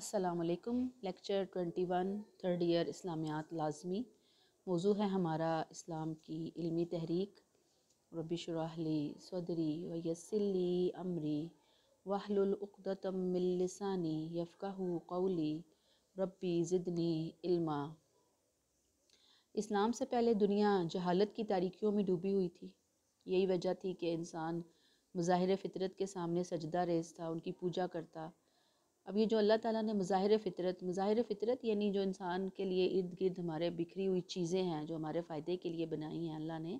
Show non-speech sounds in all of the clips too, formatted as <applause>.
असलकम lecture twenty one third year इस्लामियात लाजमी मौजू है हमारा इस्लाम की इल्मी तहरीक रबी शराहली सदरी यसली अमरी वाहलतमिलसानी यफ़ाह कौली रबी ज़िदनी इल्मा इस्लाम से पहले दुनिया जहालत की तारीखियों में डूबी हुई थी यही वजह थी कि इंसान मज़ाहिर फ़ितरत के सामने सजदा रेज था उनकी पूजा करता अब ये जो अल्लाह ताला ने मज़ाहिर फ़ितरत मज़ाहिर फ़ितरत यानी जो इंसान के लिए इर्द गिर्द हमारे बिखरी हुई चीज़ें हैं जो हमारे फ़ायदे के लिए बनाई हैं अल्लाह ने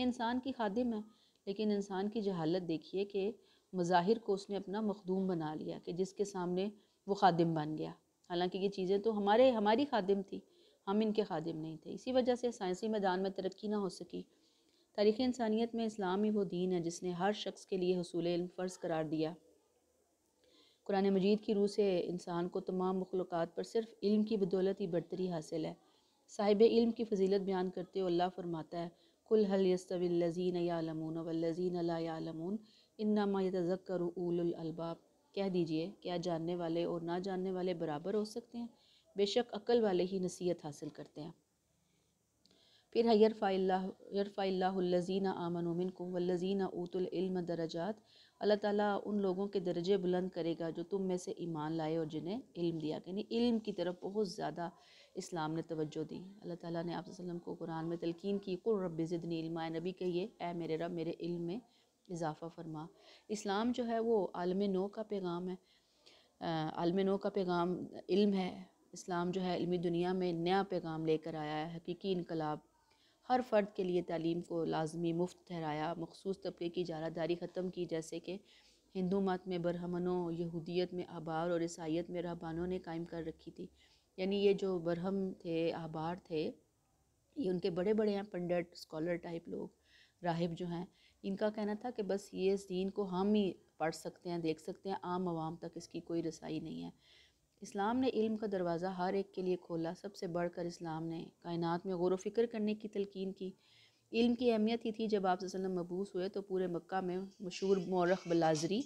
ये इंसान की खादिम है लेकिन इंसान की जहालत देखिए कि मज़ाहिर को उसने अपना मखदूम बना लिया कि जिसके सामने वो खादिम बन गया हालांकि ये चीज़ें तो हमारे हमारी खादिम थी हम इनके खादिम नहीं थे इसी वजह से साइंसी मैदान में तरक्की ना हो सकी तारीख़ इंसानियत में इस्लाम ही वो दीन है जिसने हर शख्स के लिए हसूल फ़र्ज़ करार दिया कुरान मजीद की रूह से इंसान को तमाम मखलूक़ पर सिर्फ इल्म की बदौलत ही बढ़तरी हासिल है साहिब इल्म की फजीलत बयान करते हुए अल्लाह फरमाता है कुल हल यस्तविल्लजीन यालमून वल्लजीन ला यालमून इन्नामा यतज़क्करु उलुल अलबाब कह दीजिए क्या जानने वाले और ना जानने वाले बराबर हो सकते हैं बेशक अक्ल वाले ही नसीहत हासिल करते हैं फिर है यरफ़ाल्लाजीन आमन उमिन को वल्लजीन ऊतुल इल्म दरजात अल्लाह ताला उन लोगों के दर्जे बुलंद करेगा जो तुम में से ईमान लाए और जिन्हें इल्म दिया यानी इल्म की तरफ बहुत ज़्यादा इस्लाम ने तवज्जो दी अल्लाह ताला ने आप को कुरान में तलकीन की कुर रब ज़िदनी इल्मा नबी कहिए ए मेरे रब मेरे इल्म में इजाफ़ा फरमा इस्लाम जो है वो आलम नो का पैगाम है आलम नो का पैगाम इल्म है इस्लाम जो है इल्मी दुनिया में नया पैगाम लेकर आया है हकीकी इनकलाब हर फ़र्द के लिए तालीम को लाजमी मुफ्त ठहराया मखसूस तबके की जारादारी ख़त्म की जैसे कि हिंदू मत में बरहमनों यहूदियत में आबार और ईसाइत में रहबानों ने कायम कर रखी थी यानी ये जो बरहम थे आबार थे ये उनके बड़े बड़े हैं पंडित स्कॉलर टाइप लोग राहिब जो हैं इनका कहना था कि बस ये इस दीन को हम ही पढ़ सकते हैं देख सकते हैं आम आवाम तक इसकी कोई रसाई नहीं है इस्लाम ने इल्म का दरवाज़ा हर एक के लिए खोला सबसे बढ़कर इस्लाम ने कायनात में गौर फिक्र करने की तलकिन की इल्म की अहमियत ही थी जब आप मबूस हुए तो पूरे मक्का में मशहूर मौरख बलाजरी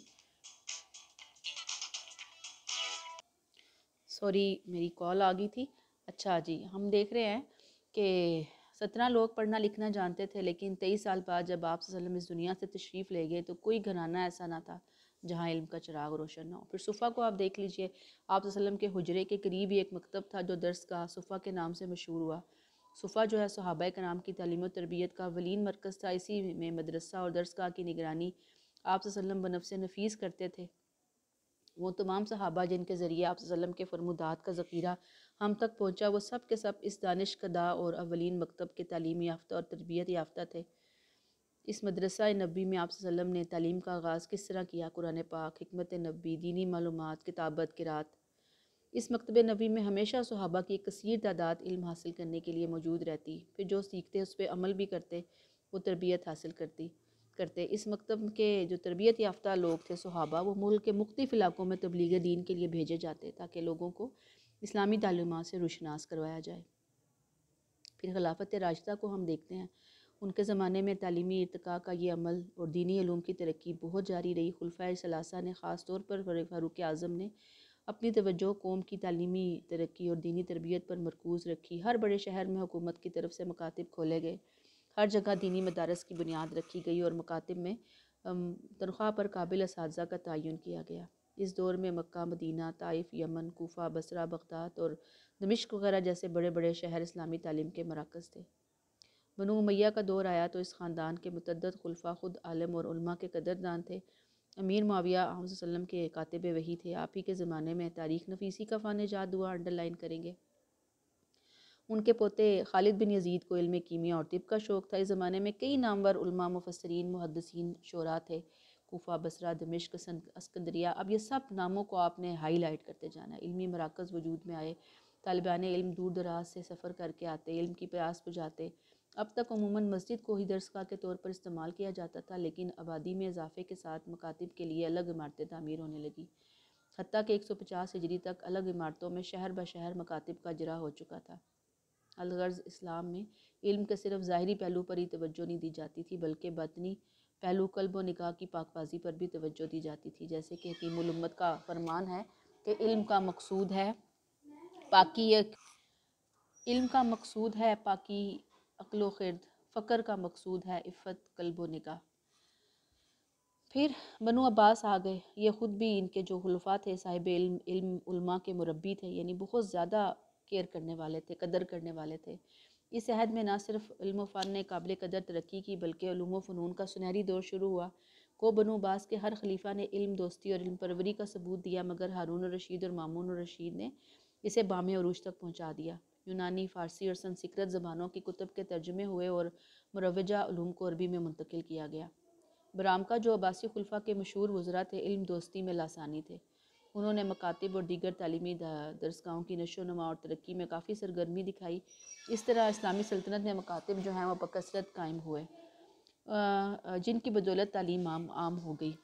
सॉरी मेरी कॉल आ गई थी अच्छा जी हम देख रहे हैं कि सत्रह लोग पढ़ना लिखना जानते थे लेकिन तेईस साल बाद जब आप इस दुनिया से तशरीफ़ ले गए तो कोई घराना ऐसा ना था जहाँ इल्म का चिराग रोशन हो फिर सुफ़ा को आप देख लीजिए आप के हजरे के करीब ही एक मकतब था जो दर्स का सुफ़ा के नाम से मशहूर हुआ सुफ़ा जो है सहाबा के नाम की तलीम तरबियत का वलीन मरकज़ था इसी में मदरसा और दर्स का की निगरानी आप वसल्लम बनफ से नफीस करते थे वो तमाम सहाबा जिनके ज़रिए आप के फरमुदात का ज़ख़ीरा हम तक पहुँचा वो सब के सब इस दानिश कदा और अवलिन मकतब के तलीम याफ़्त और तरबियत याफ़्त थे इस मदरसा नबी में आपसे वसम ने तालीम का आगाज़ किस तरह किया कुरान पाक हमत नबी दीनी मालूम किताबत किरात इस मकतब नबी में हमेशा सहाबा की कसर तादाद इल्म हासिल करने के लिए मौजूद रहती फिर जो सीखते उस पर अमल भी करते वो तरबियत हासिल करती करते इस मकतब के जो तरबियत याफ्ता लोग थे सहाबा वो मुल्क के मुख्तफ इलाकों में तबलीग दीन के लिए भेजे जाते ताकि लोगों को इस्लामी तालीमत से रोशनास करवाया जाए फिर खिलाफत राशदा को हम देखते हैं उनके ज़माने में तालीमी इरतका का ये अमल और दीनी ूम की तरक्की बहुत जारी रही खुलफा सलासा ने ख़ास तौर पर फ़ारूक आज़म ने अपनी तोज्जो कौम की तालीमी तरक्की और दीनी तरबियत पर मरकूज़ रखी हर बड़े शहर में हुकूमत की तरफ से मकातब खोले गए हर जगह दीनी मदारस की बुनियाद रखी गई और मकातब में तनख्वाह पर काबिल इस का तयन किया गया इस दौर में Mecca Medina Taif Yemen Kufa Basra Baghdad और दमिश्क वगैरह जैसे बड़े बड़े शहर इस्लामी तालीम के मराकज़ थे बनु मैया का दौर आया तो इस ख़ानदान के मतद खुलफा खुद आलम और के कदरदान थे अमीर माविया आम के कातब वही थे आप ही के ज़माने में तारीख नफीसी का फ़ान जाद हुआ अंडरलाइन करेंगे उनके पोते खालिद बिन यजीद को इल्म कीमिया और तिब का शौक़ था इस ज़माने में कई नामवर उल्मा मुफसरीन मुहदसिन शोरा थे कोफा बसरा दमिश्क अस्कंदरिया अब ये सब नामों को आपने हाई लाइट करते जाना इल्मी मराकज़ वजूद में आए तालिबान इल्म दूर दराज से सफ़र करके आते इल्म की प्यास बुझाते अब तक अमूमन मस्जिद को ही दरसगाह के तौर पर इस्तेमाल किया जाता था लेकिन आबादी में इजाफे के साथ मकातब के लिए अलग इमारतें तमीर होने लगी हती कि एक सौ पचास हिजरी तक अलग इमारतों में शहर ब शहर मकातब का जरा हो चुका था अलगर्ज इस्लाम में इल्म के सिर्फ ज़ाहरी पहलू पर ही तोज्जो नहीं दी जाती थी बल्कि बतनी पहलू कल्ब निकाह की पाकबाजी पर भी तोज्जो दी जाती थी जैसे कि हकीमत का फरमान है कि इल्म का मकसूद है पाकि इल्म का मकसूद है पाकि अकलो खिरद फ़कर का मकसूद है इफ़त कल्बो निगाह फिर बनु अब्बास आ गए ये ख़ुद भी इनके जो हलफा थे साहिब इल्म इल्म के मुरबी थे यानी बहुत ज़्यादा केयर करने वाले थे कदर करने वाले थे इस अहद में ना सिर्फ इल्म फ़न ने काबिल कदर तरक्की की बल्कि फ़नून का सुनहरी दौर शुरू हुआ को बनु अब्बास के हर खलीफा ने इल्म दोस्ती और इल्म परवरी का सबूत दिया मगर हारून रशीद और मामून रशीद ने इसे बाम अरूज तक पहुँचा दिया यूनानी फ़ारसी और संस्कृत ज़बानों की कुतुब के तर्जमे हुए और मुरवजा को अरबी में मुंतकिल किया गया बरामका जो अबासी खुलफा के मशहूर वज़रा थे इल्म दोस्ती में लासानी थे उन्होंने मकातब और दीगर तलीमी दरसगाहों की नशो नमा और तरक्की में काफ़ी सरगर्मी दिखाई इस तरह इस्लामी सल्तनत में मकातब जो हैं वह बकसरत कायम हुए जिनकी बदौलत तालीम आम आम हो गई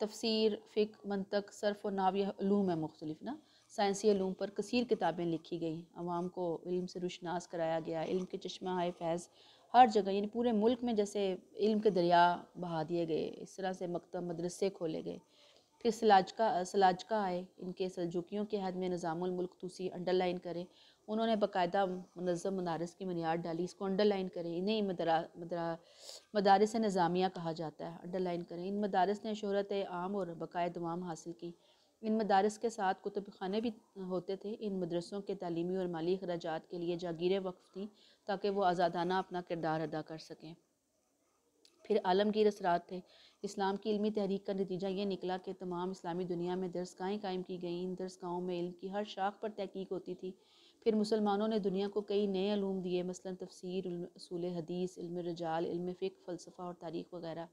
तफसर फ़िक मनतक सरफ और नाव यह है मुख्तलिफ ना साइंसी ूम पर कसर किताबें लिखी गई आवाम को इल्म से रुशनास कराया गया इल्म के चश्मा हाय फैज़ हर जगह यानी पूरे मुल्क में जैसे इल्म के दरिया बहा दिए गए इस तरह से मकतब मदरसे खोले गए फिर सलाजका सलाजका आए इनके सलजुकियों के हद में निज़ामुल्क तूसी अंडरलाइन करें उन्होंने बाकायदा मनज़म मदारस की मनियाद डाली इसको अंडरलाइन करें इन्हें मदरा मदरा मदारस नज़ामिया कहा जाता है अंडरलाइन करें इन मदारस ने शहरत आम और बकाए दवाम हासिल की इन मदारस के साथ कुतुब खाने भी होते थे इन मदरसों के तलीमी और माली अखराज के लिए जागीरें वक्फ थी ताकि वो आज़ादाना अपना किरदार अदा कर सकें फिर आलमगीर असरात थे इस्लाम की इलमी तहरीक का नतीजा ये निकला कि तमाम इस्लामी दुनिया में दरसगाहें कायम की गईं इन दरसगाहों में इल्म की हर शाख पर तहकीक होती थी फिर मुसलमानों ने दुनिया को कई नए आलूम दिए मसलन तफसीर असूल हदीस इल्म रजाल इल्म फ़िक फ़लसफ़ा और तारीख वगैरह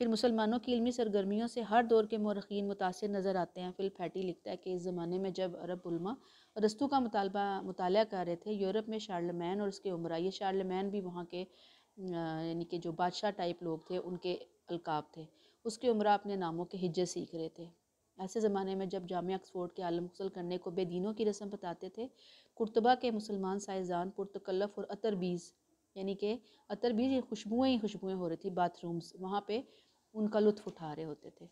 फिर मुसलमानों की इलमी सरगर्मियों से हर दौर के मौरखीन मुतासर नज़र आते हैं फिल फैटी लिखता है कि इस ज़माने में जब अरब उलमा रस्तू का मुतालबा मुताल कर रहे थे यूरोप में शार्लमैन और उसके उम्र ये शार्लमैन भी वहाँ के यानी कि जो बादशाह टाइप लोग थे उनके अलकाब थे उसके उम्र अपने नामों के हिज्जे सीख रहे थे ऐसे ज़माने में जब जाम ऑक्सफोर्ड के आलम गसल करने को बेदीनों की रस्म बताते थे कुरतबा के मुसलमान साइंसदान पुरतकल्लफ और अतरबीज़ यानी कि अतरबीज़ खुशबुएँ ही खुशबुएँ हो रही थी बाथरूम्स वहाँ पे उनका लुत्फ़ उठा रहे होते थे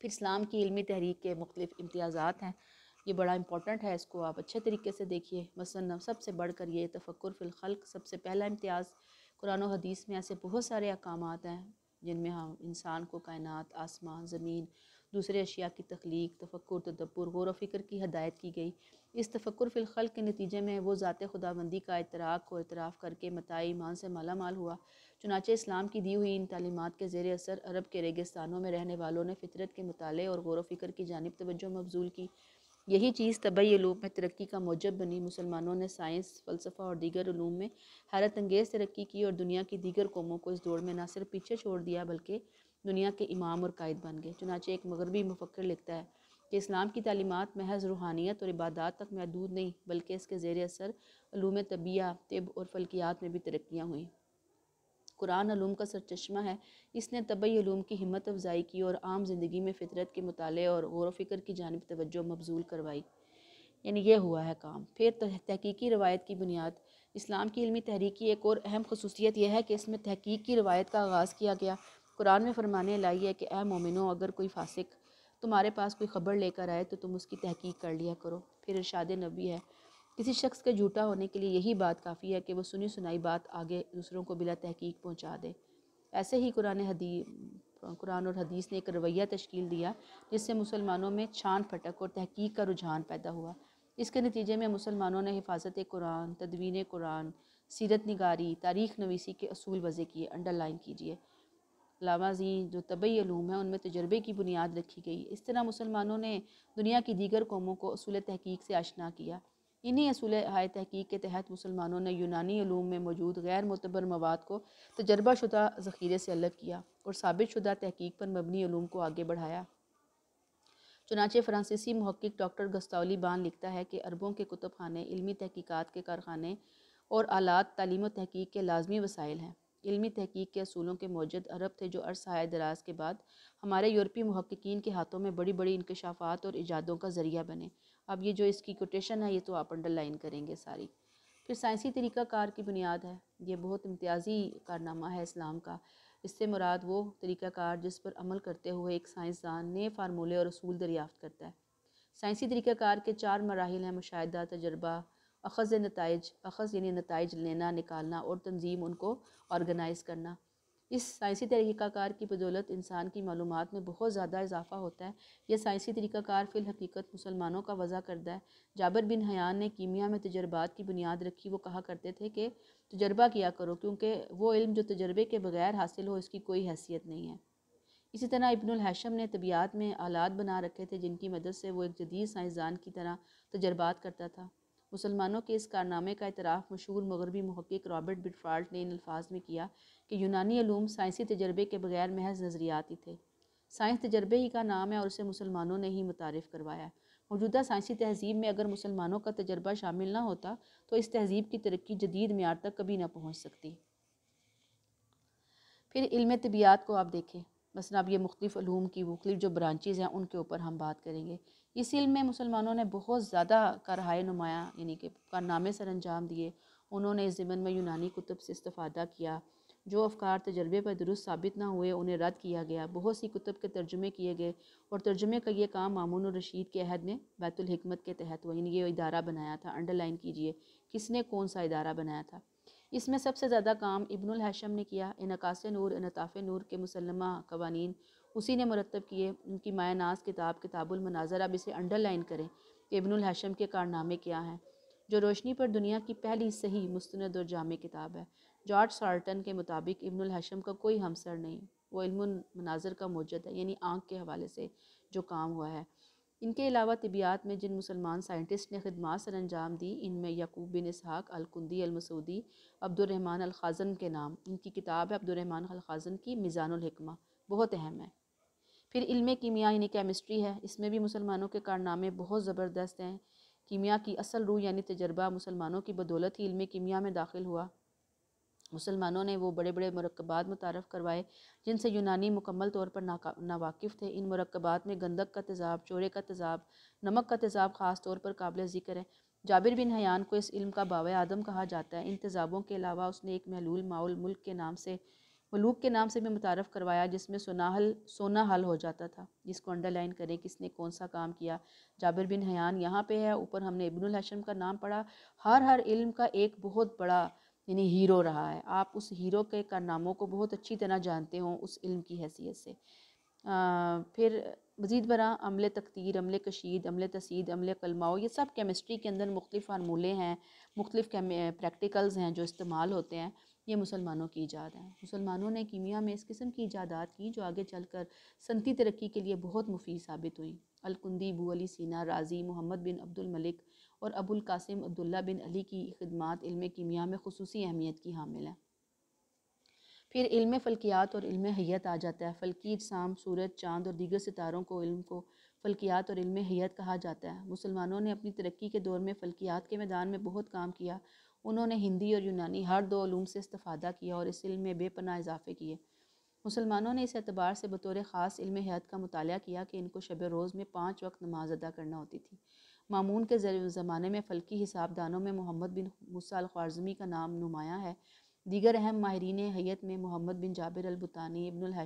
फिर इस्लाम की इलमी तहरीक के मुख्तु इम्तियाज़ात हैं ये बड़ा इंपॉर्टेंट है इसको आप अच्छे तरीके से देखिए मसन सबसे बढ़ कर ये तफक्र फ़िलखल सबसे पहला इम्तियाज़ कुरान और हदीस में ऐसे बहुत सारे अकाम हैं जिनमें हम इंसान को कायनत आसमान ज़मीन दूसरे अशिया की तख्लीक तफक्र तदब्बर गौर फिक्र की हदायत की गई इस तफक्र फ़िलखल के नतीजे में वो ज़ात खुदाबंदी का इतराक़ और इतराफ़ करके मताई ईमान से माला माल हुआ चुनाचे इस्लाम की दी हुई इन तालीमत के जेर असर अरब के रेगिस्तानों में रहने वालों ने फितरत के मताले और गौर फिक्र की जानब तवज्जो मबजूल की यही चीज़ तबई ूब में तरक्की का मौजब बनी मुसलमानों ने साइंस फ़लसफ़ा और दीगर ूम में हैरत अंगेज़ तरक्की की और दुनिया की दीगर कौमों को इस दौड़ में ना सिर्फ पीछे छोड़ दिया बल्कि दुनिया के इमाम और कायद बन गए चुनाचे एक मगरबी मुफक्र लिखता है कि इस्लाम की तलीमत महज रूहानियत और इबादत तक महदूद नहीं बल्कि इसके ज़ेर असर अलूम तबिया तिब और फल्कियात में भी तरक्याँ हुई कुरान ूम का सरचश्मा है इसने तबई ूम की हिम्मत अफजाई की और आम जिंदगी में फितरत के मुताले और गौर वफ़िक्र की जानब तवज्जो मबजूल करवाई यानी यह हुआ है काम फिर तहकीकी रवायत की बुनियाद इस्लाम की इलमी तहरीक की एक और अहम खसूसियत यह है कि इसमें तहकीक की रवायत का आगाज़ किया गया कुरान में फ़रमाने लाई है कि ए मोमिनो अगर कोई फासिक तुम्हारे पास कोई ख़बर लेकर आए तो तुम उसकी तहकीक कर लिया करो फिर इरशाद नबी है किसी शख्स के झूठा होने के लिए यही बात काफ़ी है कि वह सुनी सुनाई बात आगे दूसरों को बिला तहकीक पहुँचा दे ऐसे ही कुरान हदी कुरान और हदीस ने एक रवैया तश्कील दिया जिससे मुसलमानों में छान फटक और तहकीक का रुझान पैदा हुआ इसके नतीजे में मुसलमानों ने हिफाजत कुरान तदवीन कुरान सीरत निगारी तारीख नवीसी के असूल वज़े किए अंडरलाइन कीजिए लावाजी जो तबी लूम है उनमें तजर्बे की बुनियाद रखी गई इस तरह मुसलमानों ने दुनिया की दीगर कौमों को असूल तहकीक से आशना किया इन्हीं असूल हाय तहकीक के तहत मुसलमानों ने यूनानी अलूम में मौजूद गैर मतबर मवाद को तजर्बा शुदा ज़ख़ीरे से अलग किया और साबित शुदा तहकीक पर मबनी ूम को आगे बढ़ाया चुनाचे फ्रांसीसी महक्क डॉक्टर गस्तावली बान लिखता है कि अरबों के कुतुब खाने इलमी तहकीक़ात के कारखाने और आलात तलीम तहकीक के लाजमी वसाइल हैं इलमी तहकीक के असूलों के मौजूद अरब थे जो अरसाए दराज के बाद हमारे यूरोपी महक्कीन के हाथों में बड़ी बड़ी इंकशाफात और ईजादों का ज़रिया बने अब ये जो इसकी कोटेशन है ये तो आप अंडरलाइन करेंगे सारी फिर साइंसी तरीक़ाकार की बुनियाद है ये बहुत इम्तियाजी कारनामा है इस्लाम का इससे मुराद वो तरीक़ाकार जिस पर अमल करते हुए एक साइंसदान नए फार्मूले और असूल दरियाफ़त करता है साइंसी तरीक़ाकार के चार मराहल हैं मुशाह तजर्बा अखज़ नतज अखज़ यानी नतज लेना निकालना और तंजीम उनको ऑर्गेनाइज़ करना इस साइंसी तरीक़ाकार की बदौलत इंसान की मालूम में बहुत ज़्यादा इजाफा होता है यह साइंसी तरीक़ाकार फिल हकीकत मुसलमानों का वजह करता है जाबर बिन हयान ने कीमिया में तजर्बात की बुनियाद रखी वो कहा करते थे कि तजर्बा किया करो क्योंकि वो इल्म जो तजर्बे के बगैर हासिल हो इसकी कोई हैसियत नहीं है इसी तरह इब्नुल ने तबीयात में आलात बना रखे थे जिनकी मदद से वो एक जदीद साइंसदान की तरह तजर्बात करता था मुसलमानों के इस कारनामे का इतराफ़ मशहूर मगरबी महक़ रॉबर्ट बिटफाल्ट ने इन अल्फाज में किया कि यूनानी ूम साइंसी तजर्बे के बगैर महज नज़रियाती थे साइंस तजर्बे ही का नाम है और उसे मुसलमानों ने ही मुतारफ़ करवाया मौजूदा साइंसी तहजीब में अगर मुसलमानों का तजर्बा शामिल ना होता तो इस तहजीब की तरक्की जदीद मैार तक कभी ना पहुँच सकती फिर इलम तबियात को आप देखें मसला अब ये मुख्तफ़ अलूम की मुख्तु जो ब्रांचेज़ हैं उनके ऊपर हम बात करेंगे इस इल्म में मुसलमानों ने बहुत ज़्यादा करहाए नुमाया यानी कि कारनामे सर अंजाम दिए उन्होंने इस ज़मन में यूनानी कुतुब से इस्तादा किया जो अफकार तजर्बे पर दुरुस्त साबित ना हुए उन्हें रद्द किया गया बहुत सी कुतब के तर्जुमे किए गए और तर्जुमे का ये काम मामून रशीद के अहद में बैतुलहकमत के तहत हुआ ये इदारा बनाया था अंडरलाइन कीजिए किसने कौन सा इदारा बनाया था इसमें सबसे ज़्यादा काम इब्नुल हैशम ने किया इनकास नूर इनताफ़ नूर के मुसलमा कवानीन उसी ने मुरतब किए उनकी माया नाज किताब किताबुल मनाजर अब इसे अंडरलाइन करें कि इबनुल हाशम के कारनामे क्या हैं जो रोशनी पर दुनिया की पहली सही मुस्ंद और जाम किताब है जॉर्ज सार्टन के मुताबिक इबनुल हाशम का कोई हमसर नहीं वो इल्म मनाजर का मौजद है यानी आँख के हवाले से जो काम हुआ है इनके अलावा तबियात में जिन मुसलमान साइंटिस्ट ने खदमात सर अंजाम दी इनमें यकूब बिन इसहाक अलकुंदी अलमसूदी अब्दुलरहमान अलखाजन के नाम इनकी किताब है अब्दुलरहमान अलखाजन की मिज़ानकमा बहुत अहम है फिर इल्म कीमिया यानी केमिस्ट्री है इसमें भी मुसलमानों के कारनामे बहुत ज़बरदस्त हैं कीमिया की असल रूह यानी तजर्बा मुसलमानों की बदौलत ही इल्म कीमिया में दाखिल हुआ मुसलमानों ने वो बड़े बड़े मरकबात मुतारफ़ करवाए जिनसे यूनानी मुकम्मल तौर पर नावाकफ़ थे इन मरकबात में गंदक का तेज़ाब चोरे का तेज़ाब नमक का तेज़ाब ख़ास तौर पर काबिल ज़िक्र है जाबिर बिन हयान को इस इल्म का बाव आदम कहा जाता है इन तेज़ाबों के अलावा उसने एक महलूल माउल मुल्क के नाम से मलूक के नाम से भी मुतारफ़ करवाया जिसमें सोनाहल सोना हल हो जाता था जिसको अंडरलाइन करें किसने कौन सा काम किया जाबिर बिन हयान यहाँ पे है ऊपर हमने इब्नुल हशम का नाम पढ़ा हर हर इल्म का एक बहुत बड़ा यानी हीरो रहा है आप उस हीरो के कारनामों को बहुत अच्छी तरह जानते हों उस इल्म की हैसियत से आ, फिर मज़ीद बरा अमले तकदीर अमले कशीद अमल तसीद अमल कलमाओ ये सब केमिस्ट्री के अंदर मुख्तलिफ़ फार्मूले हैं मुख्तलिफ़ प्रैक्टिकल्स हैं जो इस्तेमाल होते हैं ये मुसलमानों की ईजाद है मुसलमानों ने कीमिया में इस किस्म की ईजादात की जो आगे चल कर सनती तरक्की के लिए बहुत मुफीद साबित हुई अलकुंदी बू अली सीना राजी मोहम्मद बिन अब्दुल मलिक और अबुल कासिम अब्दुल्ला बिन अली की खदमात इल्म कीमिया में खसूस अहमियत की हामिल है फिर इल्म फ़ल्कियात और इल्म हैत आ जाता है फ़ल्की शाम सूरज चांद और दीगर सितारों को इल्म को फ़ल्कियात और इल्म हैत कहा जाता है मुसलमानों ने अपनी तरक्की के दौर में फ़ल्कियात के मैदान में बहुत काम किया उन्होंने हिंदी और यूनानी हर दो ूम से इस्तादा किया और इस इल्म में बेपना इजाफे किए मुसलमानों ने इस एतबार से बतौर ख़ास इल्म हयात का मुताल किया कि इनको शब रोज़ में पाँच वक्त नमाज अदा करना होती थी मामून के ज़माने में फ़लकी हिसाबदानों में मोहम्मद बिन मुसाल ख्वारजमी का नाम नुमायाँ है दीगर अहम माहरीन हैत में Muhammad bin Jabir Albattani Ibnul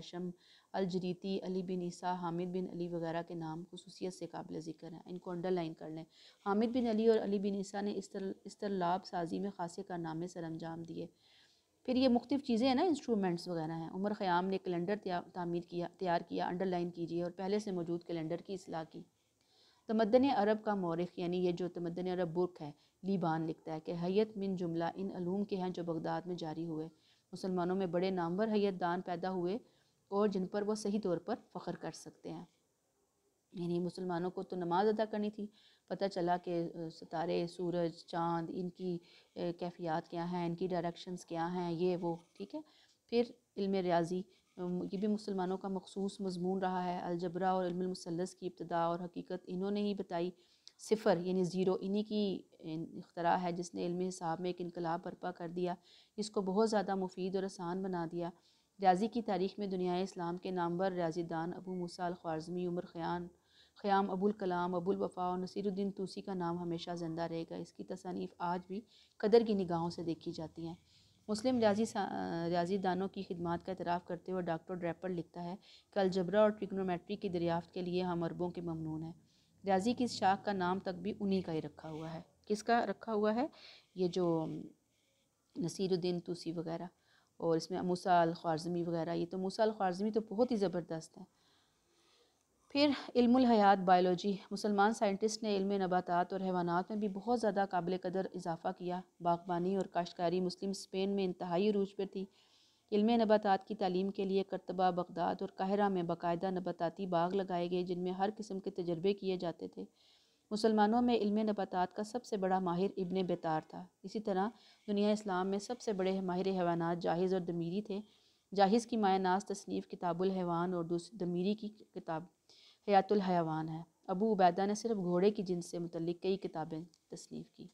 Aljariti Ali bin Isa Hamid bin Ali वगैरह के नाम खसूसियत से काबिल ज़िक्र हैं इनको अंडरलाइन कर लें हामिद बिन अली और अली बिन ईसा ने इस तरह लाभ साजी में खासे कारनामे सर अंजाम दिए फिर ये मुख्तफ चीज़ें हैं ना इंस्ट्रूमेंट्स वगैरह हैं उमर ख़याम ने कैलेंडर तामीर किया तैयार किया अंडरलाइन कीजिए और पहले से मौजूद कैलेंडर की असलाह की तमदन अरब का मौरख यानी ये जो तमदन अरब बुर्क है लीबान लिखता है कि हैत मिन जुमला इन अलूम के हैं जो बगदाद में जारी हुए मुसलमानों में बड़े नामवर हैत दान पैदा हुए और जिन पर वो सही तौर पर फ़ख्र कर सकते हैं यानी मुसलमानों को तो नमाज़ अदा करनी थी पता चला कि सितारे सूरज चांद इनकी कैफियत क्या हैं इनकी डायरेक्शंस क्या हैं ये वो ठीक है फिर इल्म रियाजी ये भी मुसलमानों का मखसूस मजमून रहा है अलजबरा और मुसलस की इब्तदा और हकीकत इन्होंने ही बताई सिफ़र यानी ज़ीरो इन्हीं की अख्तरा है जिसने इल्म हिसाब में एक इनकलाब बरपा कर दिया इसको बहुत ज़्यादा मुफीद और आसान बना दिया रियाजी की तारीख में दुनिया इस्लाम के नामवर रियाजीदान अबू मुसाल ख्वारजमी उमर ख़यान ख़याम अबुल कलाम अबुल वफ़ा और नसीरुद्दीन तूसी का नाम हमेशा ज़िंदा रहेगा इसकी तसानीफ़ आज भी कदर की निगाहों से देखी जाती हैं मुस्लिम रियाजी रियाजी दानों की खिदमत का इतराफ़ करते हुए डॉक्टर ड्रैपर लिखता है कि अलजबरा और ट्रिग्नोमेट्री की दरियाफ़त के लिए हम अरबों के ममनून हैं रियाजी की शाख का नाम तक भी उन्हीं का ही रखा हुआ है किसका रखा हुआ है ये जो नसीरुद्दीन तूसी वगैरह और इसमें मूसा ख्वारजमी वगैरह ये तो मूसा ख्वारजमी तो बहुत ही ज़बरदस्त है फिर इल्महयात बायोलॉजी मुसलमान साइंटिस्ट ने इल्म नबातात और हैवानात में भी बहुत ज़्यादा काबिल कदर इजाफ़ा किया बागबानी और काश्तकारी मुस्लिम स्पेन में इंतहाई रूज पर थी इल्म नबातात की तालीम के लिए करतबा बगदाद और काहरा में बाकायदा नबाताती बाग लगाए गए जिनमें हर किस्म के तजर्बे किए जाते थे मुसलमानों में इल्म नबातात का सबसे बड़ा माहिर इबन बेतार था इसी तरह दुनिया इस्लाम में सबसे बड़े माहिर हैवानात जाहिज़ और दमीरी थे जाहिज़ की नाज तसनीफ़ किताबुल हैवान और दूसरी दमीरी की किताब हयातुल है अबू उबैदा ने सिर्फ घोड़े की जिन से मुतल कई किताबें तसनीफ़ की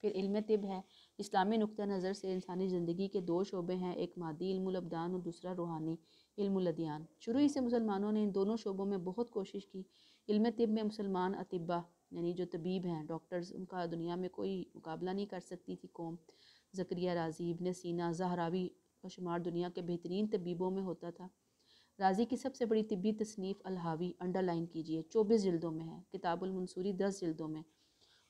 फिर इल्म तिब है इस्लामी नुक़ नज़र से इंसानी ज़िंदगी के दो शोबे हैं एक मादी इल्मान और दूसरा रूहानी इल्मदीन शुरू ही हम्म। से मुसलमानों ने इन दोनों शोबों में बहुत कोशिश की इल्म तिब में मुसलमान अतिबा यानी जो तबीब हैं डॉक्टर्स उनका दुनिया में कोई मुकाबला नहीं कर सकती थी कौम जक्रिया राजी इबन सीना जहरावी का शुमार दुनिया के बेहतरीन तबीबों में होता था राजी की सबसे बड़ी तबी तसनीफ़ अलहावी अंडरलाइन कीजिए चौबीस जल्दों में है किताबुलमनसूरी दस जल्दों में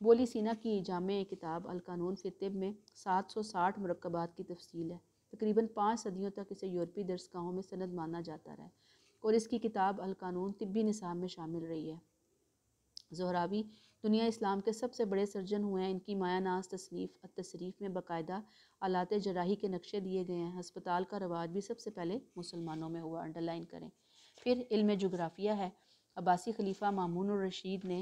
बोली सीना की जाम किताब अलकानून फितब में सात सौ साठ मरकबात की तफसील है तकरीबन पाँच सदियों तक इसे यूरोपीय दर्शगाहों में सनद माना जाता रहा और इसकी किताब अलकानून तिब्बी निसाब में शामिल रही है जहरावी दुनिया इस्लाम के सबसे बड़े सर्जन हुए हैं इनकी नाज तसनीफ तशरीफ़ में बाकायदा आलात जराही के नक्शे दिए गए हैं हस्पताल का रवाज भी सबसे पहले मुसलमानों में हुआ अंडरलाइन करें फिर इल्म जुग्राफिया है अब्बासी खलीफा मामून रशीद ने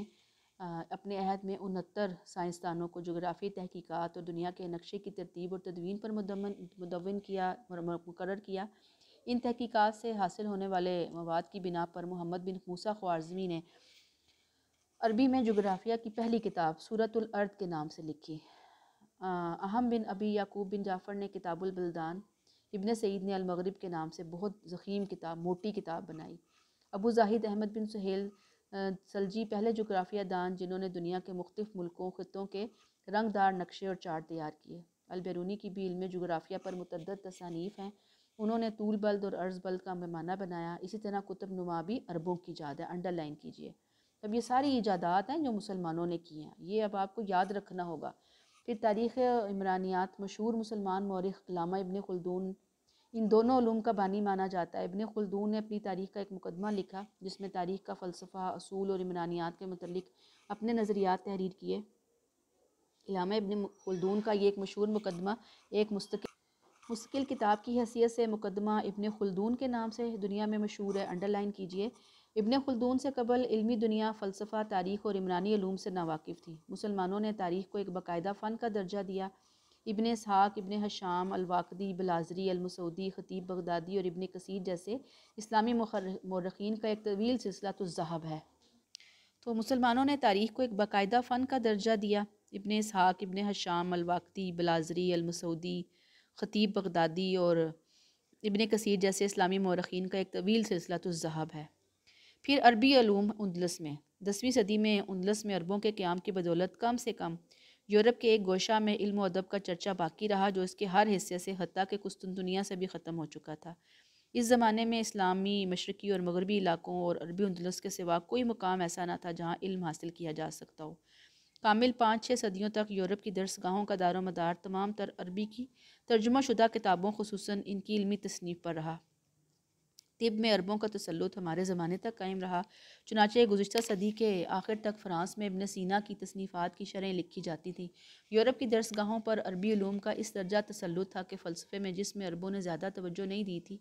अपने अहद में उनहत्तर साइंसदानों को जोग्राफ़ी तहकीकत और दुनिया के नक्शे की तरतीब और तदवीन पर मुदमन मुदवन किया मुकर किया इन तहकीक़ात से हासिल होने वाले मवाद की बिना पर मोहम्मद बिन मूसा ख्वारजमी ने अरबी में जोग्राफिया की पहली किताब सूरतुल के नाम से लिखी अहम बिन अबी याकूब बिन जाफ़र ने किताबुलबलदान इबन सईद ने अलमगरब के नाम से बहुत ज़ख़ीम किताब मोटी किताब बनाई अबू जाहिद अहमद बिन सहेल सलजी पहले जग्राफ़िया दान जिन्होंने दुनिया के मुख्तफ मुल्कों ख़त्ों के रंगदार नक्शे और चार्ट तैयार किए अलबरूनी की भी इलमें जुग्राफिया पर मतद तसानीफ़ हैं उन्होंने तूल बल्द और अर्ज़ बल्द का पैमाना बनाया इसी तरह कुतुब नुमा भी अरबों की ईजाद है अंडरलाइन कीजिए अब ये सारी ईजादात हैं जो मुसलमानों ने की हैं ये अब आपको याद रखना होगा फिर तारीख़ इमरानियात मशहूर मुसलमान मौरख लामा इबन खुलदून इन दोनों ूम का बानी माना जाता है इबन खुलदून ने अपनी तारीख का एक मुकदमा लिखा जिसमें तारीख का फ़लसफ़ा असूल और इमरानियात के मतलब अपने नज़रियात तहरीर किए इलामा इबन खुलदून का ये एक मशहूर मुकदमा एक मुस्तकिल मुस्तकिल किताब की हैसियत से मुकदमा इबन खुलदून के नाम से दुनिया में मशहूर है अंडरलाइन कीजिए इबन खुलदून से कबल इलमी दुनिया फ़लसफ़ा तारीख और इमरानी अलूम से नावाकिफ़ थी मुसलमानों ने तारीख को एक बाकायदा फ़न का दर्जा दिया इबन साक इबन हशाम अलवाकदी बलाजरी अलमसऊदी ख़तीब बगदादी और इबन कसीर जैसे इस्लामी मौरखीन का एक तवील सिलसिला तो जहब है तो मुसलमानों ने तारीख को एक बाकायदा फ़न का दर्जा दिया इबन साक इबन हशाम अलवाकदी बलाजरी अलमसऊदी ख़तीब बगदादी और इबन कसीर जैसे इस्लामी मौरखीन का एक तवील सिलसिला तो जहब है फिर अरबी अलूम उन्दलस में दसवीं सदी में उन्दलस में अरबों के क़्याम की बदौलत कम से कम यूरोप के एक गोशा में इल्म अदब का चर्चा बाकी रहा जो इसके हर हिस्से से हती के दुनिया से भी ख़त्म हो चुका था इस ज़माने में इस्लामी मशरक़ी और मगरबी इलाकों और अरबी उन्दुलस के सिवा कोई मुकाम ऐसा ना था जहाँ इल्म हासिल किया जा सकता हो कामिल पाँच छः सदियों तक यूरोप की दरसगाहों का दारोमदार तमाम तर अरबी की तर्जुमा शुदा किताबों खसूस इनकी इलमी तसनीफ़ पर रहा तिब में अरबों का तसलुत हमारे ज़माने तक कायम रहा चुनाचे गुज्त सदी के आखिर तक फ़्रांस में इबन सीना की तसनीफ़ात की शरह लिखी जाती थी यूरोप की दरसगाहों पर अरबी ूम का इस दर्जा तसलुत था कि फ़लसफ़े में जिसमें अरबों ने ज़्यादा तोज्जो नहीं दी थी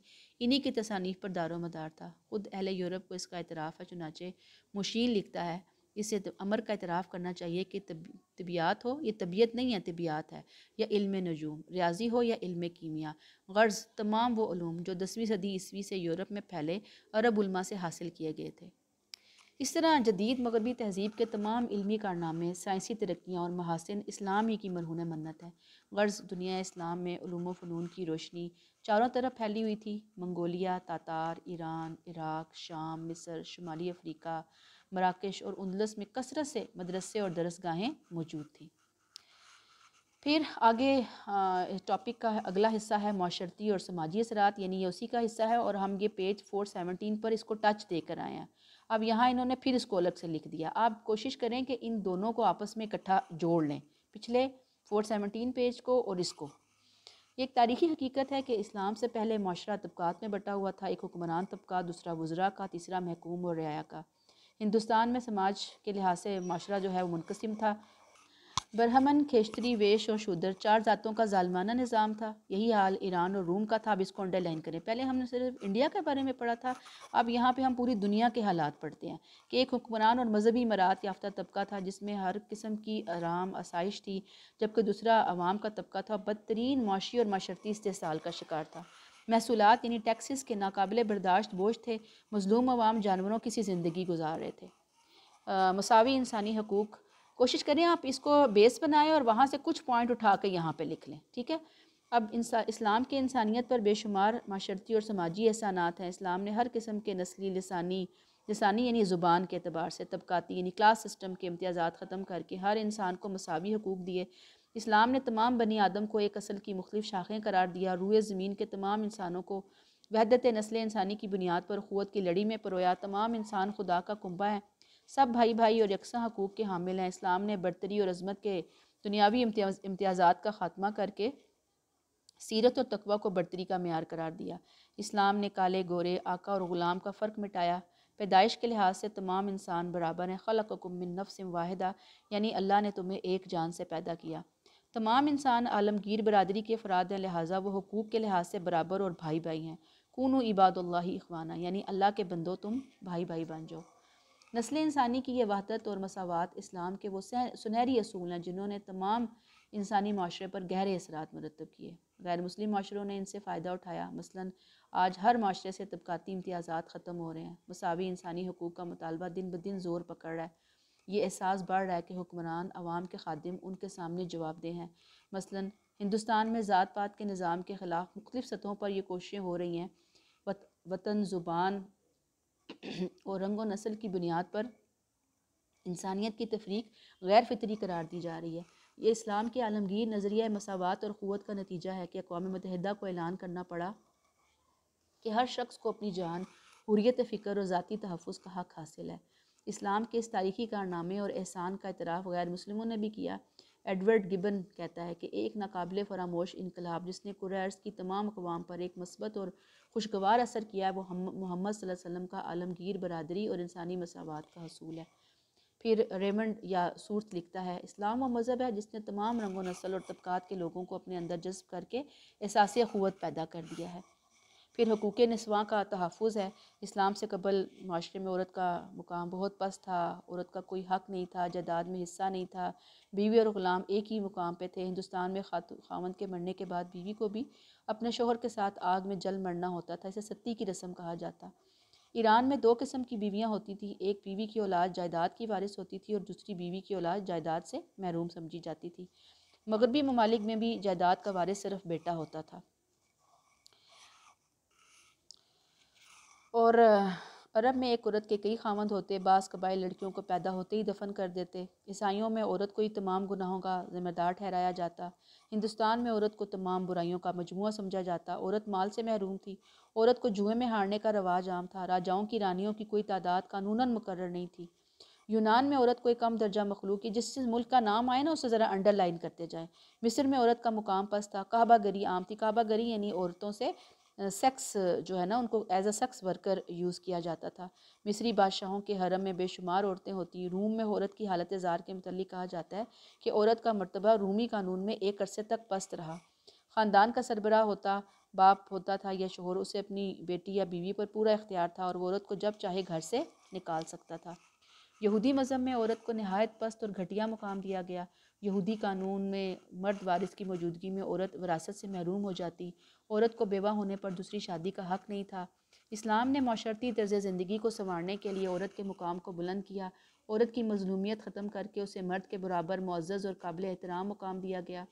इन्हीं की तसानीफ पर दारो मदार था ख़ुद अहल यूरोप को इसका एतराफ़ है चुनाचे मुशीन लिखता है इसे अमर का इतराफ़ करना चाहिए कि तब हो ये तबीयत नहीं है तबियात है या इल्म नजूम रियाजी हो या इल्म कीमिया गर्ज़ तमाम वो ूम जो दसवीं सदी ईस्वी से यूरोप में फैले अरब उलमा से हासिल किए गए थे इस तरह जदीद मगरबी तहजीब के तमाम इलमी कारनामे साइंसी तरक्याँ और महासिन इस्लाम ही की मरहून मन्नत है गर्ज़ दुनिया इस्लाम में ूम फ़नून की रोशनी चारों तरफ फैली हुई थी मंगोलिया तातार ईरान इराक शाम मिसर शुमाली अफ्रीका मराकश और उन्दलस में कसरत से मदरसे और दरसगाहें मौजूद थीं फिर आगे टॉपिक का अगला हिस्सा है माशरती और समाजी असरात यानी ये उसी का हिस्सा है और हम ये पेज फोर सेवनटीन पर इसको टच देकर आए हैं अब यहाँ इन्होंने फिर इसको अलग से लिख दिया आप कोशिश करें कि इन दोनों को आपस में इकट्ठा जोड़ लें पिछले फोर सेवनटीन पेज को और इसको एक तारीखी हकीकत है कि इस्लाम से पहले माशरा तबक़ात में बटा हुआ था एक हुक्मरान तबका दूसरा वज़रा का तीसरा महकूम और रियाया का हिंदुस्तान में समाज के लिहाज से माशरा जो है वो मुनकसम था बरहमन खेशतरी वेश और शूदर चार ज़ातों का जालमाना निज़ाम था यही हाल ईरान और रूम का था अब इसको अंडरलाइन करें पहले हमने सिर्फ इंडिया के बारे में पढ़ा था अब यहाँ पे हम पूरी दुनिया के हालात पढ़ते हैं कि एक हुक्मरान और मजहबी मरात याफ्ता तबका था जिसमें हर किस्म की आराम आसाइश थी जबकि दूसरा आवाम का तबका था बदतरीन माशी और माशरती इस्तेसाल का शिकार था महसूलत यानी टैक्सेस के नाकबिल बर्दाश्त बोझ थे मजलूम आवाम जानवरों की सी ज़िंदगी गुजार रहे थे आ, मसावी इंसानी हकूक़ कोशिश करें आप इसको बेस बनाएं और वहाँ से कुछ पॉइंट उठा कर यहाँ पर लिख लें ठीक है अब इस्लाम के इंसानियत पर बेशुमार माशरती और समाजी एहसान हैं इस्लाम ने हर किस्म के नस्ली लसानी लसानी यानी ज़ुबान के अतबार से तबकती यानी क्लास सिस्टम के इम्तियाज़ ख़त्म करके हर इंसान को मसावी हकूक़ दिए इस्लाम ने तमाम बनी आदम को एक असल की मुख्तु शाखें करार दिया रूए ज़मीन के तमाम इंसानों को वहदत नस्ल इंसानी की बुनियाद पर क़ुत की लड़ी में परोया तमाम इंसान खुदा का कुंबा है सब भाई भाई और यकसा हकूक़ के हामिल हैं इस्लाम ने बरतरी और अजमत के दुनियावी इम्तियाज़ात का ख़ात्मा करके सीरत और तकवा को बरतरी का मैार करार दिया इस्लाम ने काले गोरे आका और ग़ुलाम का फ़र्क मिटाया पैदाइश के लिहाज से तमाम इंसान बराबर हैं खलकुम नफ सिम वाहिदा यानी अल्लाह ने तुम्हें एक जान से पैदा किया तमाम इंसान आलमगीर बरदरी के अफराद हैं लिहाजा वह हकूक़ के लिहाज से बराबर और भाई भाई हैं कून इबादल्ला अखवाना यानी अल्लाह के बंदो तुम भाई भाई बन जाओ नस्ल इंसानी की यह वहदत और मसावत इस्लाम के वो सुनहरी असूल हैं जिन्होंने तमाम इंसानी माशरे पर गहरे असरात मरतब किए गैर मुस्लिम माशरों ने इनसे फ़ायदा उठाया मसलन आज हर माशरे से तबकती इम्तियाज़ा ख़त्म हो रहे हैं मसावी इंसानी हकूक़ का मुतालबा दिन ब दिन ज़ोर पकड़ रहा है ये एहसास बढ़ रहा है कि हुक्मरान अवाम के खादिम उनके सामने जवाब दे हैं मसलन हिंदुस्तान में ज़ात पात के निज़ाम के ख़िलाफ़ मुख्तलिफ़ सतहों पर यह कोशिशें हो रही हैं वत, वतन ज़ुबान <clears throat> और रंग व नस्ल की बुनियाद पर इंसानियत की तफरीक गैर फितरी करार दी जा रही है ये इस्लाम के आलमगीर नज़रिया मसावत और क़वत का नतीजा है कि अकवा मतहद को ऐलान करना पड़ा कि हर शख्स को अपनी जान हुरियत फ़िक्र और ज़ाती तहफ़ का हक़ हासिल है इस्लाम के इस तारीखी कारनामे और एहसान का इतराफ़ गैर मुस्लिमों ने भी किया एडवर्ड गिबन कहता है कि एक नाकबिल फरामोश इनकलाब जिसने कुरैर्स की तमाम अकवाम पर एक मस्बत और खुशगवार असर किया है वो मोहम्मद वसल्लम का आलमगीर बरदरी और इंसानी मसावत का असूल है फिर रेमंड या सूरत लिखता है इस्लाम व मज़हब है जिसने तमाम रंगो नस्ल और तबक़ात के लोगों को अपने अंदर जज्ब करके एहसास क़वत पैदा कर दिया है फिर हकूक़ नस्वाँ का तहफ़ है इस्लाम से कबल माशरे में औरत का मुकाम बहुत पस्त था औरत का कोई हक़ नहीं था जदाद में हिस्सा नहीं था बीवी और ग़ुलाम एक ही मुकाम पे थे हिंदुस्तान में खातू खावंद के मरने के बाद बीवी को भी अपने शोहर के साथ आग में जल मरना होता था इसे सत्ती की रस्म कहा जाता ईरान में दो किस्म की बीवियाँ होती थी एक बीवी की औलाद जायदाद की वारिस होती थी और दूसरी बीवी की औलाद जायदाद से महरूम समझी जाती थी मगरबी ममालिक में भी जायदाद का वारिस सिर्फ बेटा होता था और अरब में एक औरत के कई खामंद होते बास कबाई लड़कियों को पैदा होते ही दफन कर देते ईसाइयों में औरत को ही तमाम गुनाहों का जिम्मेदार ठहराया जाता हिंदुस्तान में औरत को तमाम बुराइयों का मजमू समझा जाता औरत माल से महरूम थी औरत को जुए में हारने का रवाज आम था राजाओं की रानियों की कोई तादाद कानूनन मुकर नहीं थी यूनान में औरत को एक कम दर्जा मखलूक की जिस मुल्क का नाम आए ना उसे ज़रा अंडर लाइन करते जाएँ मिस्र में औरत का मुकाम पस था काबागरी गरी आम थी काबा गरी यानी औरतों से सेक्स जो है ना उनको as a sex worker use किया जाता था मिस्री बादशाहों के हरम में बेशुमार औरतें होती रूम में औरत की हालत ज़ार के मतलब कहा जाता है कि औरत का मरतबा रूमी कानून में एक अरसे तक पस्त रहा ख़ानदान का सरबरा होता बाप होता था या शोहर उसे अपनी बेटी या बीवी पर पूरा इख्तियार था और औरत को जब चाहे घर से निकाल सकता था यहूदी मज़हब में औरत को नहायत पस्त और घटिया मुकाम दिया गया यहूदी कानून में मर्द वारिस की मौजूदगी में औरत वरासत से महरूम हो जाती औरत को बेवा होने पर दूसरी शादी का हक नहीं था इस्लाम ने माशरती तर्ज ज़िंदगी को संवारने के लिए औरत के मुकाम को बुलंद किया औरत की मजलूमियत ख़त्म करके उसे मर्द के बराबर मुज्ज़ और काबिल एहतराम मुकाम दिया गया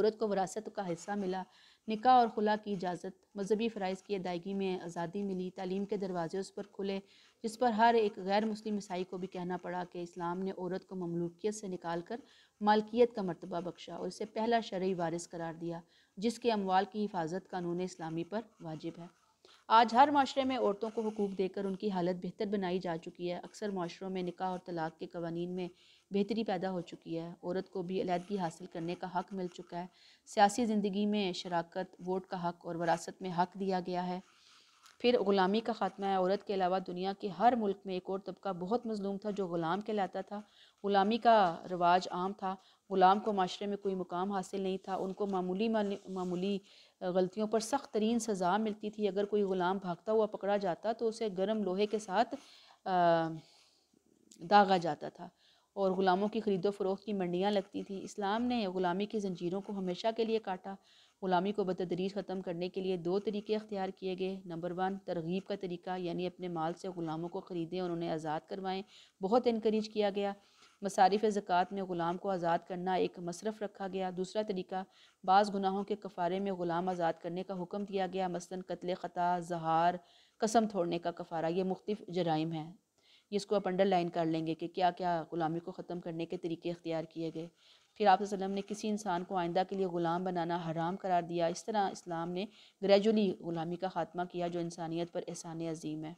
औरत को वरासत का हिस्सा मिला निका और खुला की इजाज़त मजहबी फ़राइज़ की अदायगी में आज़ादी मिली तालीम के दरवाजे उस पर खुले जिस पर हर एक गैर मुस्लिम ईसाई को भी कहना पड़ा कि इस्लाम ने औरत को ममलूकियत से निकाल कर मालकियत का मरतबा बख्शा और इसे पहला शर्य वारिस करार दिया जिसके अमवाल की हिफाजत कानून इस्लामी पर वाजिब है आज हर माशरे में औरतों को हकूक़ देकर उनकी हालत बेहतर बनाई जा चुकी है अक्सर माशरों में निकाह और तलाक के कवानीन में बेहतरी पैदा हो चुकी है औरत को भी अलीहदगी हासिल करने का हक़ मिल चुका है सियासी ज़िंदगी में शराकत वोट का हक़ और वरासत में हक़ दिया गया है फिर ग़ुलामी का ख़ात्मा है औरत के अलावा दुनिया के हर मुल्क में एक और तबका बहुत मजलूम था जो ग़ुलाम कहलाता था ग़ुलामी का रवाज आम था ग़ुलाम को माशरे में कोई मुकाम हासिल नहीं था उनको मामूली मामूली गलतियों पर सख्त तरीन सज़ा मिलती थी अगर कोई ग़ुलाम भागता हुआ पकड़ा जाता तो उसे गर्म लोहे के साथ दागा जाता था और ग़ुलामों की ख़रीदो फरोख की मंडियाँ लगती थी इस्लाम ने ग़ुलामी की जंजीरों को हमेशा के लिए काटा ग़ुलामी को बतदरीज ख़त्म करने के लिए दो तरीके अख्तियार किए गए नंबर वन तरगीब का तरीका यानी अपने माल से ग़ुलामों को ख़रीदें और उन्हें आज़ाद करवाएँ बहुत इनक्रेज किया गया मसारफ़ ज़क़़त में ग़ुलाम को आज़ाद करना एक मसरफ़ रखा गया दूसरा तरीका बाज़ गुनाहों के कफ़ारे में ग़ुलाम आज़ाद करने का हुक्म दिया गया मसलन कत्ल ख़ता जहार कसम तोड़ने का कफ़ारा ये मुख्तफ जराइम है इसको आप अंडरलाइन कर लेंगे कि क्या क्या ग़ुलामी को ख़त्म करने के तरीके अख्तियार किए गए फिर आप ने किसी इंसान को आइंदा के लिए ग़ुलाम बनाना हराम करार दिया इस तरह इस्लाम ने ग्रेजुअली ग़ुलामी का ख़ात्मा किया जो इंसानियत पर एहसान अजीम है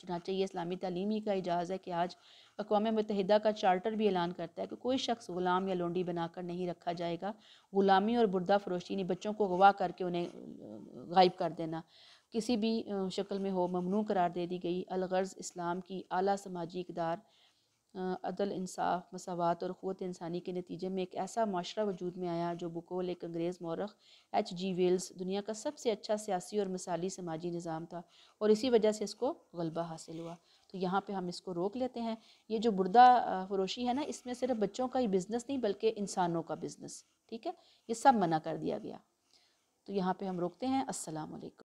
चनाचे ये इस्लामी तलीम ही का एजाज़ है कि आज अकवा मतहद का चार्टर भी ऐलान करता है कि कोई शख्स ग़ुलाम या लोंडी बनाकर नहीं रखा जाएगा ग़ुलामी और बुरदा फरोशी ने बच्चों को गवा करके उन्हें गायब कर देना किसी भी शक्ल में हो ममनू करार दे दी गई अलगर्ज़ इस्लाम की अली समाजी इकदार अदल इंसाफ मसावत और ख़ुत इंसानी के नतीजे में एक ऐसा माशरा वजूद में आया जो बुकोल एक अंग्रेज़ मौरख एच जी वेल्स दुनिया का सबसे अच्छा सियासी और मिसाली समाजी निज़ाम था और इसी वजह से इसको गलबा हासिल हुआ तो यहाँ पे हम इसको रोक लेते हैं ये जो बुरदा फरोशी है ना इसमें सिर्फ बच्चों का ही बिज़नेस नहीं बल्कि इंसानों का बिज़नेस ठीक है ये सब मना कर दिया गया तो यहाँ पर हम रोकते हैं असलकम